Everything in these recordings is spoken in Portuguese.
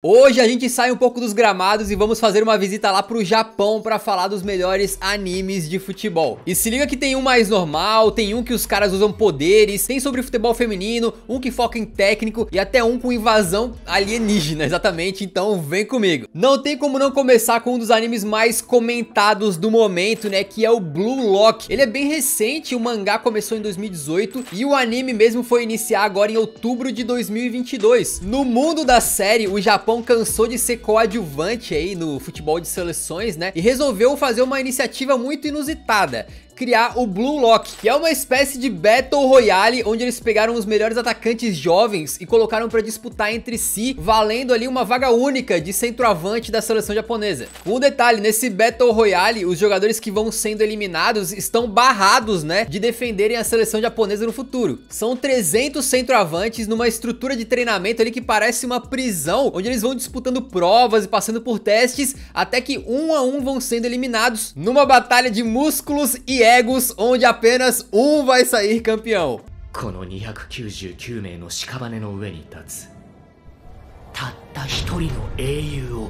Hoje a gente sai um pouco dos gramados e vamos fazer uma visita lá pro Japão para falar dos melhores animes de futebol. E se liga que tem um mais normal, tem um que os caras usam poderes, tem sobre futebol feminino, um que foca em técnico e até um com invasão alienígena, exatamente, então vem comigo. Não tem como não começar com um dos animes mais comentados do momento, né, que é o Blue Lock. Ele é bem recente, o mangá começou em 2018 e o anime mesmo foi iniciar agora em outubro de 2022. No mundo da série, o Japão Japão cansou de ser coadjuvante aí no futebol de seleções, né? E resolveu fazer uma iniciativa muito inusitada criar o Blue Lock, que é uma espécie de Battle Royale, onde eles pegaram os melhores atacantes jovens e colocaram para disputar entre si, valendo ali uma vaga única de centroavante da seleção japonesa. Um detalhe, nesse Battle Royale, os jogadores que vão sendo eliminados estão barrados, né, de defenderem a seleção japonesa no futuro. São 300 centroavantes numa estrutura de treinamento ali que parece uma prisão, onde eles vão disputando provas e passando por testes, até que um a um vão sendo eliminados numa batalha de músculos e cegos onde apenas um vai sair campeão.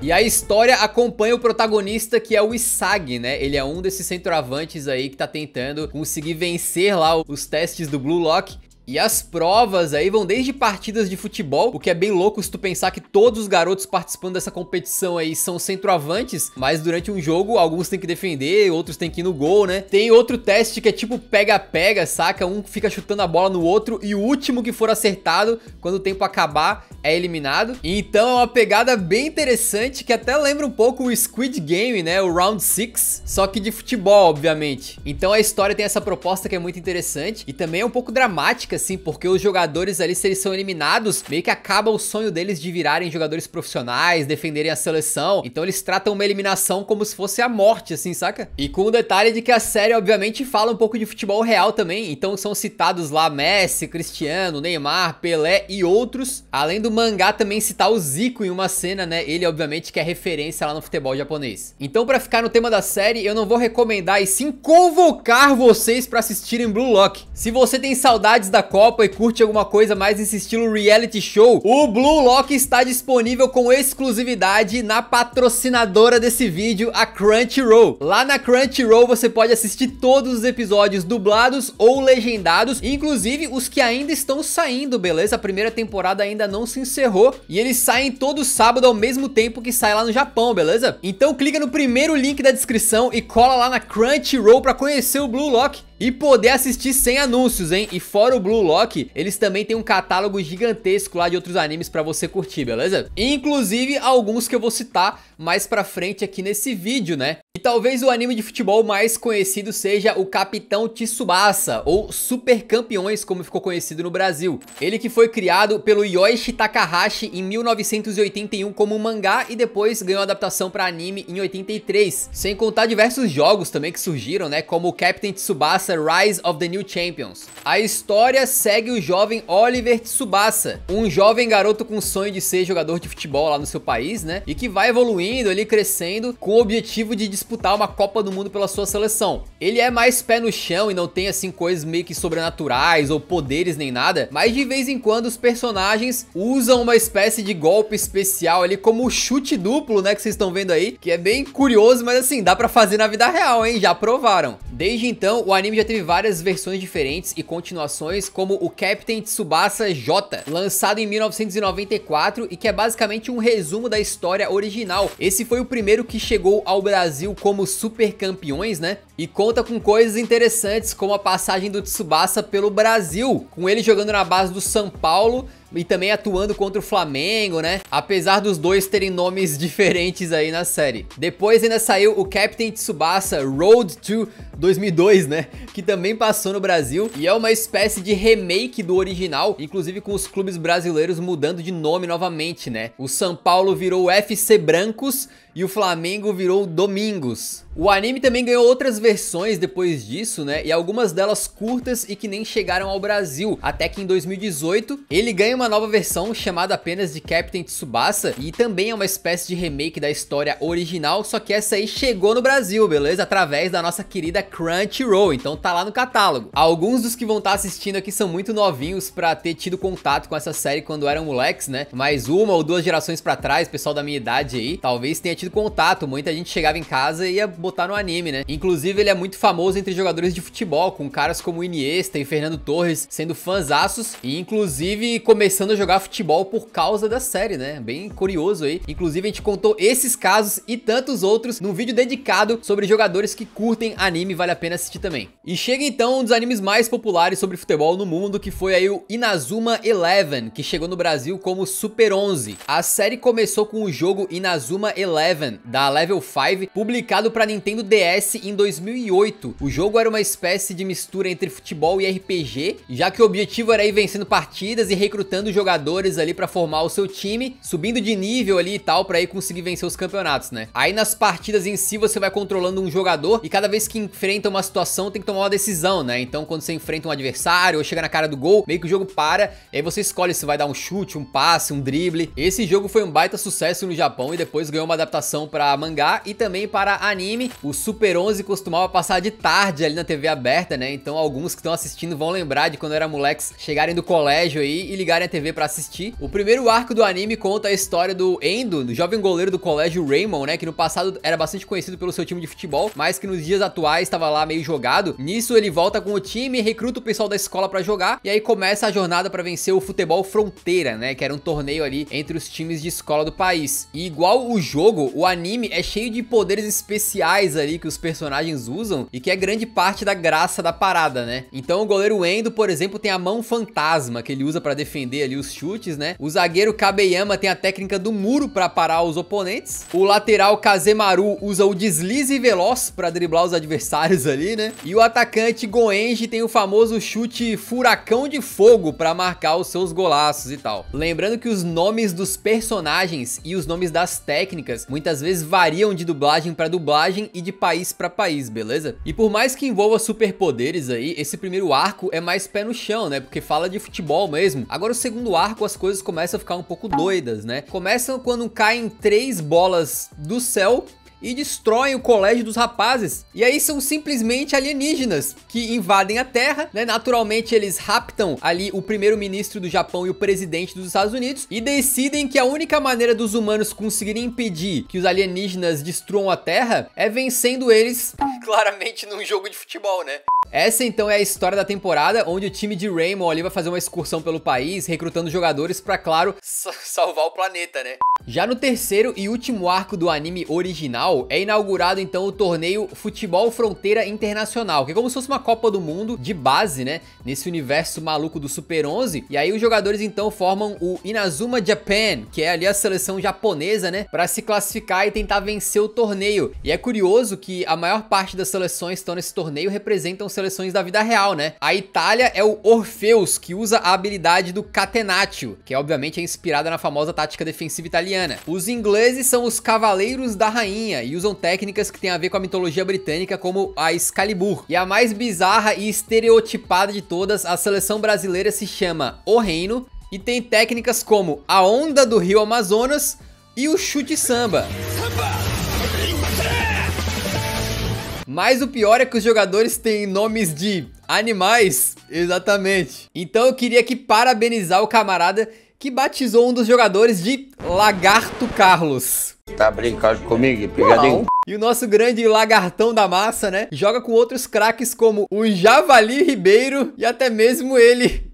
E a história acompanha o protagonista que é o Isagi, né? Ele é um desses centroavantes aí que tá tentando conseguir vencer lá os testes do Blue Lock e as provas aí vão desde partidas de futebol, o que é bem louco se tu pensar que todos os garotos participando dessa competição aí são centroavantes, mas durante um jogo alguns têm que defender, outros têm que ir no gol, né? Tem outro teste que é tipo pega-pega, saca? Um fica chutando a bola no outro e o último que for acertado, quando o tempo acabar, é eliminado. Então é uma pegada bem interessante que até lembra um pouco o Squid Game, né? O Round 6, só que de futebol, obviamente. Então a história tem essa proposta que é muito interessante e também é um pouco dramática, assim, porque os jogadores ali, se eles são eliminados, meio que acaba o sonho deles de virarem jogadores profissionais, defenderem a seleção. Então eles tratam uma eliminação como se fosse a morte, assim, saca? E com o detalhe de que a série, obviamente, fala um pouco de futebol real também. Então são citados lá Messi, Cristiano, Neymar, Pelé e outros. Além do mangá também citar o Zico em uma cena, né? Ele, obviamente, que é referência lá no futebol japonês. Então, para ficar no tema da série, eu não vou recomendar e sim convocar vocês para assistirem Blue Lock. Se você tem saudades da da Copa e curte alguma coisa mais nesse estilo reality show, o Blue Lock está disponível com exclusividade na patrocinadora desse vídeo, a Crunchyroll. Lá na Crunchyroll você pode assistir todos os episódios dublados ou legendados, inclusive os que ainda estão saindo, beleza? A primeira temporada ainda não se encerrou e eles saem todo sábado ao mesmo tempo que sai lá no Japão, beleza? Então clica no primeiro link da descrição e cola lá na Crunchyroll para conhecer o Blue Lock e poder assistir sem anúncios, hein? E fora o Blue Lock, eles também têm um catálogo gigantesco lá de outros animes para você curtir, beleza? Inclusive alguns que eu vou citar mais pra frente aqui nesse vídeo, né? talvez o anime de futebol mais conhecido seja o Capitão Tsubasa, ou Super Campeões, como ficou conhecido no Brasil. Ele que foi criado pelo Yoshi Takahashi em 1981 como mangá e depois ganhou adaptação para anime em 83, sem contar diversos jogos também que surgiram, né, como Captain Tsubasa Rise of the New Champions. A história segue o jovem Oliver Tsubasa, um jovem garoto com sonho de ser jogador de futebol lá no seu país, né, e que vai evoluindo, ali, crescendo com o objetivo de disputar disputar uma Copa do Mundo pela sua seleção. Ele é mais pé no chão e não tem assim coisas meio que sobrenaturais ou poderes nem nada, mas de vez em quando os personagens usam uma espécie de golpe especial ali como o chute duplo, né, que vocês estão vendo aí, que é bem curioso, mas assim, dá para fazer na vida real, hein? Já provaram. Desde então, o anime já teve várias versões diferentes e continuações, como o Captain Tsubasa J, lançado em 1994 e que é basicamente um resumo da história original. Esse foi o primeiro que chegou ao Brasil como super campeões, né? E conta com coisas interessantes, como a passagem do Tsubasa pelo Brasil, com ele jogando na base do São Paulo e também atuando contra o Flamengo, né? Apesar dos dois terem nomes diferentes aí na série. Depois ainda saiu o Captain Tsubasa Road to 2002, né? Que também passou no Brasil e é uma espécie de remake do original, inclusive com os clubes brasileiros mudando de nome novamente, né? O São Paulo virou FC Brancos e o Flamengo virou Domingos. O anime também ganhou outras versões depois disso, né? E algumas delas curtas e que nem chegaram ao Brasil, até que em 2018 ele ganha uma nova versão chamada apenas de Captain Tsubasa e também é uma espécie de remake da história original, só que essa aí chegou no Brasil, beleza? Através da nossa querida Crunchyroll, então tá lá no catálogo. Alguns dos que vão estar tá assistindo aqui são muito novinhos para ter tido contato com essa série quando eram moleques, né? Mais uma ou duas gerações para trás, pessoal da minha idade aí, talvez tenha tido contato, muita gente chegava em casa e ia botar no anime, né? Inclusive, ele é muito famoso entre jogadores de futebol, com caras como Iniesta e Fernando Torres sendo fãzaços e, inclusive, começando a jogar futebol por causa da série, né? Bem curioso aí. Inclusive, a gente contou esses casos e tantos outros num vídeo dedicado sobre jogadores que curtem anime, vale a pena assistir também. E chega então um dos animes mais populares sobre futebol no mundo, que foi aí o Inazuma Eleven, que chegou no Brasil como Super 11. A série começou com o jogo Inazuma Eleven Eleven, da Level 5, publicado para Nintendo DS em 2008. O jogo era uma espécie de mistura entre futebol e RPG, já que o objetivo era ir vencendo partidas e recrutando jogadores ali para formar o seu time, subindo de nível ali e tal, para ir conseguir vencer os campeonatos, né? Aí nas partidas em si você vai controlando um jogador e cada vez que enfrenta uma situação tem que tomar uma decisão, né? Então quando você enfrenta um adversário ou chega na cara do gol, meio que o jogo para, e aí você escolhe se vai dar um chute, um passe, um drible. Esse jogo foi um baita sucesso no Japão e depois ganhou uma adaptação adaptação para mangá e também para anime. O Super 11 costumava passar de tarde ali na TV aberta, né? Então alguns que estão assistindo vão lembrar de quando era moleques chegarem do colégio aí e ligarem a TV para assistir. O primeiro arco do anime conta a história do Endo, do jovem goleiro do colégio Raymond, né? Que no passado era bastante conhecido pelo seu time de futebol, mas que nos dias atuais estava lá meio jogado. Nisso ele volta com o time, recruta o pessoal da escola para jogar e aí começa a jornada para vencer o futebol fronteira, né? Que era um torneio ali entre os times de escola do país. E igual o jogo, o anime é cheio de poderes especiais ali que os personagens usam e que é grande parte da graça da parada, né? Então o goleiro Endo, por exemplo, tem a mão fantasma que ele usa para defender ali os chutes, né? O zagueiro Kabeyama tem a técnica do muro para parar os oponentes. O lateral Kazemaru usa o deslize veloz para driblar os adversários ali, né? E o atacante Goenji tem o famoso chute furacão de fogo para marcar os seus golaços e tal. Lembrando que os nomes dos personagens e os nomes das técnicas muitas vezes variam de dublagem para dublagem e de país para país, beleza? E por mais que envolva superpoderes aí, esse primeiro arco é mais pé no chão, né? Porque fala de futebol mesmo. Agora o segundo arco as coisas começam a ficar um pouco doidas, né? Começam quando caem três bolas do céu e destroem o colégio dos rapazes. E aí são simplesmente alienígenas que invadem a Terra, né? Naturalmente eles raptam ali o primeiro-ministro do Japão e o presidente dos Estados Unidos e decidem que a única maneira dos humanos conseguirem impedir que os alienígenas destruam a Terra é vencendo eles claramente num jogo de futebol, né? Essa então é a história da temporada, onde o time de Raymond ali vai fazer uma excursão pelo país, recrutando jogadores para, claro, salvar o planeta, né? Já no terceiro e último arco do anime original, Natal é inaugurado então o torneio Futebol Fronteira Internacional, que é como se fosse uma Copa do Mundo de base, né? Nesse universo maluco do Super 11. E aí os jogadores então formam o Inazuma Japan, que é ali a seleção japonesa, né? Para se classificar e tentar vencer o torneio. E é curioso que a maior parte das seleções que estão nesse torneio representam seleções da vida real, né? A Itália é o Orfeus, que usa a habilidade do Catenaccio, que obviamente é inspirada na famosa tática defensiva italiana. Os ingleses são os Cavaleiros da Rainha, e usam técnicas que têm a ver com a mitologia britânica, como a Excalibur. E a mais bizarra e estereotipada de todas, a seleção brasileira se chama O Reino e tem técnicas como a onda do rio Amazonas e o chute samba. Mas o pior é que os jogadores têm nomes de animais, exatamente. Então eu queria que parabenizar o camarada que batizou um dos jogadores de Lagarto Carlos. Tá brincando comigo, pegadinho? E o nosso grande lagartão da massa, né? Joga com outros craques como o Javali Ribeiro e até mesmo ele,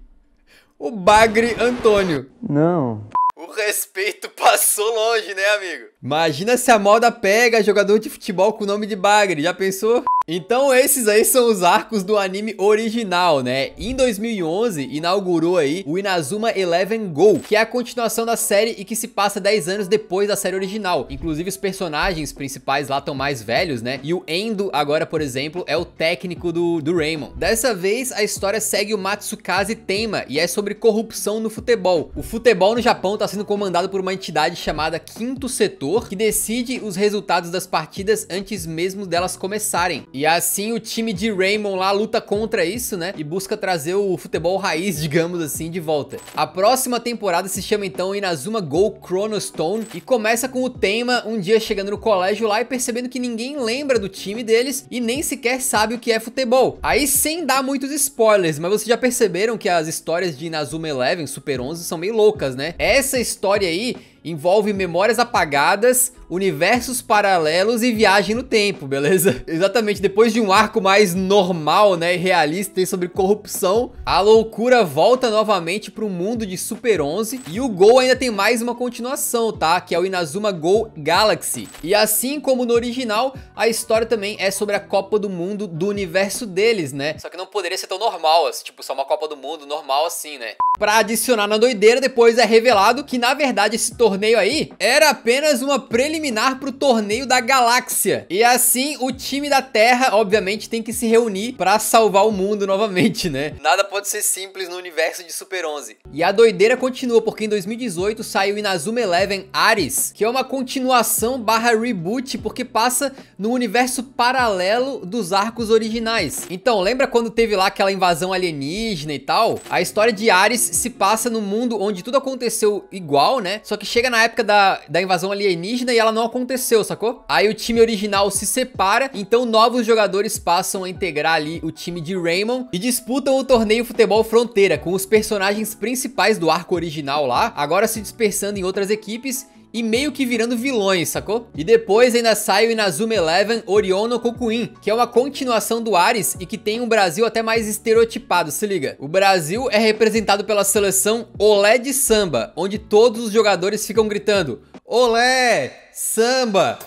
o Bagre Antônio. Não. O respeito passou longe, né, amigo? Imagina se a moda pega jogador de futebol com o nome de Bagre, já pensou? Então esses aí são os arcos do anime original, né? Em 2011 inaugurou aí o Inazuma Eleven Go, que é a continuação da série e que se passa 10 anos depois da série original. Inclusive os personagens principais lá estão mais velhos, né? E o Endo agora, por exemplo, é o técnico do, do Raymond. Dessa vez a história segue o Matsukaze Tema e é sobre corrupção no futebol. O futebol no Japão está sendo comandado por uma entidade chamada Quinto Setor que decide os resultados das partidas antes mesmo delas começarem. E assim o time de Raymond lá luta contra isso, né? E busca trazer o futebol raiz, digamos assim, de volta. A próxima temporada se chama então Inazuma Go Chronostone e começa com o tema um dia chegando no colégio lá e percebendo que ninguém lembra do time deles e nem sequer sabe o que é futebol. Aí sem dar muitos spoilers, mas vocês já perceberam que as histórias de Inazuma Eleven, Super 11, são meio loucas, né? Essa história aí envolve memórias apagadas, universos paralelos e viagem no tempo, beleza? Exatamente, depois de um arco mais normal, né, e realista sobre corrupção, a loucura volta novamente para o mundo de Super 11 e o Gol ainda tem mais uma continuação, tá? Que é o Inazuma Go Galaxy. E assim como no original, a história também é sobre a Copa do Mundo do universo deles, né? Só que não poderia ser tão normal, assim, tipo, só uma Copa do Mundo normal assim, né? Pra adicionar na doideira, depois é revelado que na verdade esse torneio aí era apenas uma preliminar pro torneio da galáxia. E assim o time da Terra, obviamente, tem que se reunir para salvar o mundo novamente, né? Nada pode ser simples no universo de Super 11. E a doideira continua porque em 2018 saiu Inazuma Eleven Ares, que é uma continuação barra reboot porque passa no universo paralelo dos arcos originais. Então, lembra quando teve lá aquela invasão alienígena e tal? A história de Ares se passa no mundo onde tudo aconteceu igual, né? Só que chega na época da, da invasão alienígena e ela não aconteceu, sacou? Aí o time original se separa, então novos jogadores passam a integrar ali o time de Raymond e disputam o torneio Futebol Fronteira com os personagens principais do arco original lá, agora se dispersando em outras equipes e meio que virando vilões, sacou? E depois ainda sai o Inazuma Eleven Orion no Kokuin, que é uma continuação do Ares e que tem um Brasil até mais estereotipado, se liga. O Brasil é representado pela seleção Olé de Samba, onde todos os jogadores ficam gritando Olé! Samba!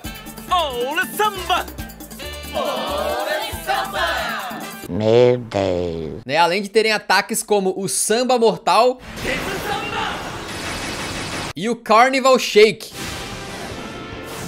Olé Samba! Olé Samba! Meu Deus! Né, além de terem ataques como o Samba Mortal... E o Carnival Shake.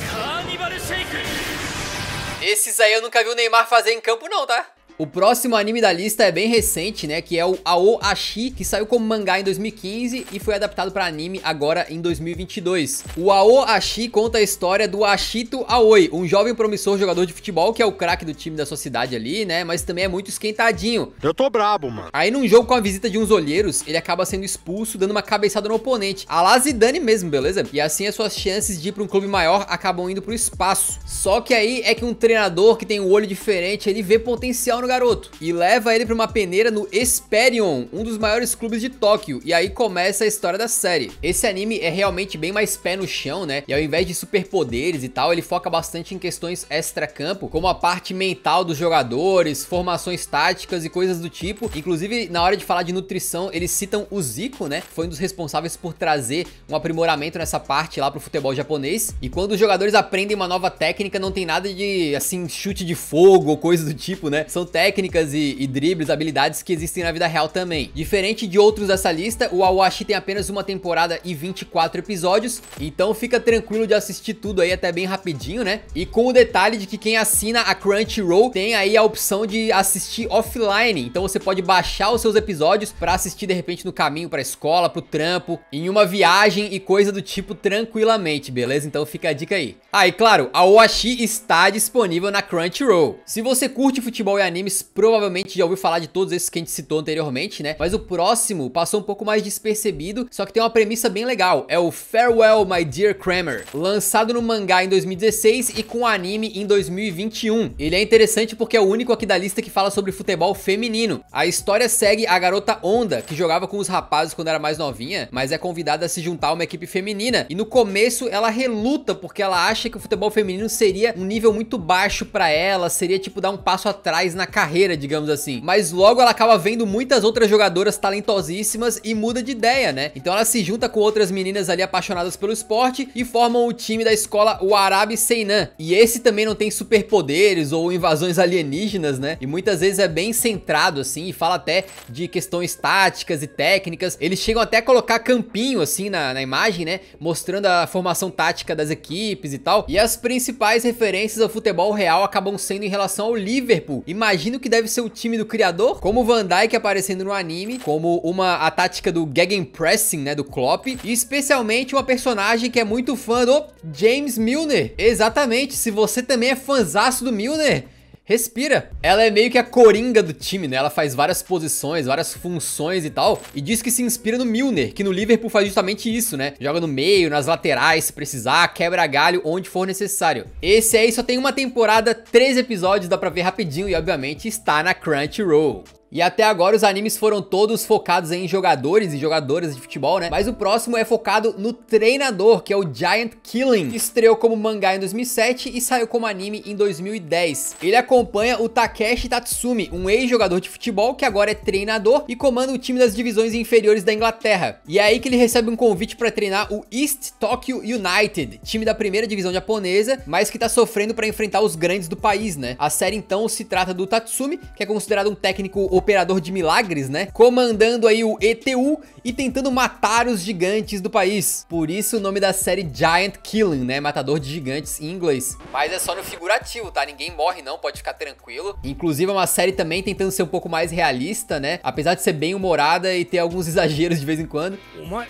Carnival Shake. Esses aí eu nunca vi o Neymar fazer em campo não, tá? O próximo anime da lista é bem recente, né? Que é o Ao Ashi, que saiu como mangá em 2015 e foi adaptado para anime agora em 2022. O Ao Ashi conta a história do Ashito Aoi, um jovem promissor jogador de futebol que é o craque do time da sua cidade ali, né? Mas também é muito esquentadinho. Eu tô brabo, mano. Aí num jogo com a visita de uns olheiros, ele acaba sendo expulso, dando uma cabeçada no oponente. A Lazidane mesmo, beleza? E assim as suas chances de ir pra um clube maior acabam indo pro espaço. Só que aí é que um treinador que tem um olho diferente, ele vê potencial no garoto e leva ele para uma peneira no Esperion, um dos maiores clubes de Tóquio, e aí começa a história da série. Esse anime é realmente bem mais pé no chão, né? E ao invés de superpoderes e tal, ele foca bastante em questões extra-campo, como a parte mental dos jogadores, formações táticas e coisas do tipo. Inclusive, na hora de falar de nutrição, eles citam o Zico, né? Foi um dos responsáveis por trazer um aprimoramento nessa parte lá pro futebol japonês. E quando os jogadores aprendem uma nova técnica, não tem nada de, assim, chute de fogo ou coisa do tipo, né? São técnicas e, e dribles, habilidades que existem na vida real também. Diferente de outros dessa lista, o Awashi tem apenas uma temporada e 24 episódios, então fica tranquilo de assistir tudo aí até bem rapidinho, né? E com o detalhe de que quem assina a Crunchyroll tem aí a opção de assistir offline, então você pode baixar os seus episódios para assistir de repente no caminho para escola, pro trampo, em uma viagem e coisa do tipo tranquilamente, beleza? Então fica a dica aí. Ah, e claro, a Awashi está disponível na Crunchyroll. Se você curte futebol e anime, animes provavelmente já ouviu falar de todos esses que a gente citou anteriormente, né? Mas o próximo passou um pouco mais despercebido, só que tem uma premissa bem legal. É o Farewell, My Dear Kramer, lançado no mangá em 2016 e com anime em 2021. Ele é interessante porque é o único aqui da lista que fala sobre futebol feminino. A história segue a garota Onda, que jogava com os rapazes quando era mais novinha, mas é convidada a se juntar a uma equipe feminina. E no começo ela reluta porque ela acha que o futebol feminino seria um nível muito baixo para ela, seria tipo dar um passo atrás na carreira, digamos assim. Mas logo ela acaba vendo muitas outras jogadoras talentosíssimas e muda de ideia, né? Então ela se junta com outras meninas ali apaixonadas pelo esporte e formam o time da escola Warabi Seinan. E esse também não tem superpoderes ou invasões alienígenas, né? E muitas vezes é bem centrado assim e fala até de questões táticas e técnicas. Eles chegam até a colocar campinho assim na, na imagem, né? Mostrando a formação tática das equipes e tal. E as principais referências ao futebol real acabam sendo em relação ao Liverpool. Imagina imagino que deve ser o time do criador, como o Van Dijk aparecendo no anime, como uma a tática do gegenpressing, né, do Klopp, e especialmente uma personagem que é muito fã do James Milner. Exatamente, se você também é fanzaço do Milner, respira. Ela é meio que a coringa do time, né? Ela faz várias posições, várias funções e tal. E diz que se inspira no Milner, que no Liverpool faz justamente isso, né? Joga no meio, nas laterais, se precisar, quebra galho onde for necessário. Esse aí só tem uma temporada, três episódios, dá pra ver rapidinho e obviamente está na Crunchyroll. E até agora os animes foram todos focados em jogadores e jogadoras de futebol, né? Mas o próximo é focado no treinador, que é o Giant Killing, que estreou como mangá em 2007 e saiu como anime em 2010. Ele acompanha o Takeshi Tatsumi, um ex-jogador de futebol que agora é treinador e comanda o time das divisões inferiores da Inglaterra. E é aí que ele recebe um convite para treinar o East Tokyo United, time da primeira divisão japonesa, mas que tá sofrendo para enfrentar os grandes do país, né? A série então se trata do Tatsumi, que é considerado um técnico operador de milagres, né? Comandando aí o ETU e tentando matar os gigantes do país. Por isso o nome da série Giant Killing, né? Matador de gigantes em inglês. Mas é só no figurativo, tá? Ninguém morre não, pode ficar tranquilo. Inclusive é uma série também tentando ser um pouco mais realista, né? Apesar de ser bem humorada e ter alguns exageros de vez em quando. Uma...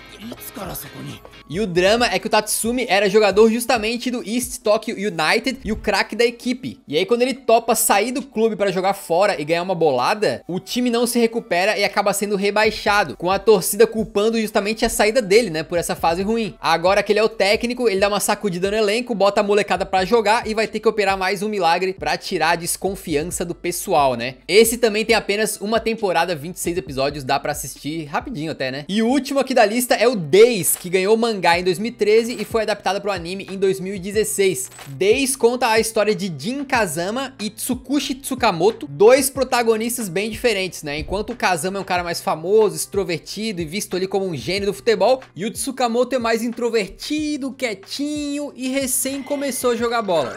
E o drama é que o Tatsumi era jogador justamente do East Tokyo United e o craque da equipe. E aí quando ele topa sair do clube para jogar fora e ganhar uma bolada, o time não se recupera e acaba sendo rebaixado, com a torcida culpando justamente a saída dele, né, por essa fase ruim. Agora que ele é o técnico, ele dá uma sacudida no elenco, bota a molecada para jogar e vai ter que operar mais um milagre para tirar a desconfiança do pessoal, né? Esse também tem apenas uma temporada, 26 episódios, dá para assistir rapidinho até, né? E o último aqui da lista é o o Days, que ganhou o mangá em 2013 e foi adaptada para o anime em 2016. Days conta a história de Jin Kazama e Tsukushi Tsukamoto, dois protagonistas bem diferentes, né? Enquanto o Kazama é um cara mais famoso, extrovertido e visto ali como um gênio do futebol, e o Tsukamoto é mais introvertido, quietinho e recém começou a jogar bola.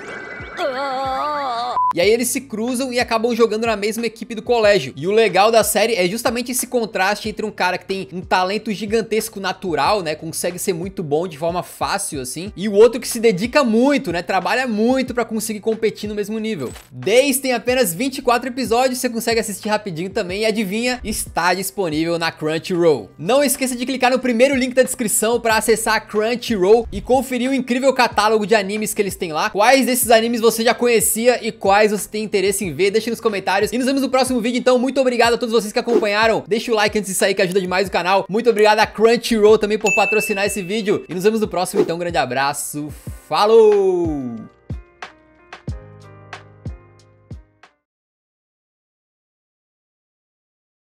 E aí eles se cruzam e acabam jogando na mesma equipe do colégio. E o legal da série é justamente esse contraste entre um cara que tem um talento gigantesco natural, né? Consegue ser muito bom de forma fácil, assim. E o outro que se dedica muito, né? Trabalha muito pra conseguir competir no mesmo nível. Days tem apenas 24 episódios, você consegue assistir rapidinho também. E adivinha? Está disponível na Crunchyroll. Não esqueça de clicar no primeiro link da descrição pra acessar a Crunchyroll e conferir o incrível catálogo de animes que eles têm lá. Quais desses animes você já conhecia e quais você tem interesse em ver, deixa nos comentários. E nos vemos no próximo vídeo, então muito obrigado a todos vocês que acompanharam. Deixa o like antes de sair que ajuda demais o canal. Muito obrigado a Crunchyroll também por patrocinar esse vídeo. E nos vemos no próximo, então um grande abraço. Falou!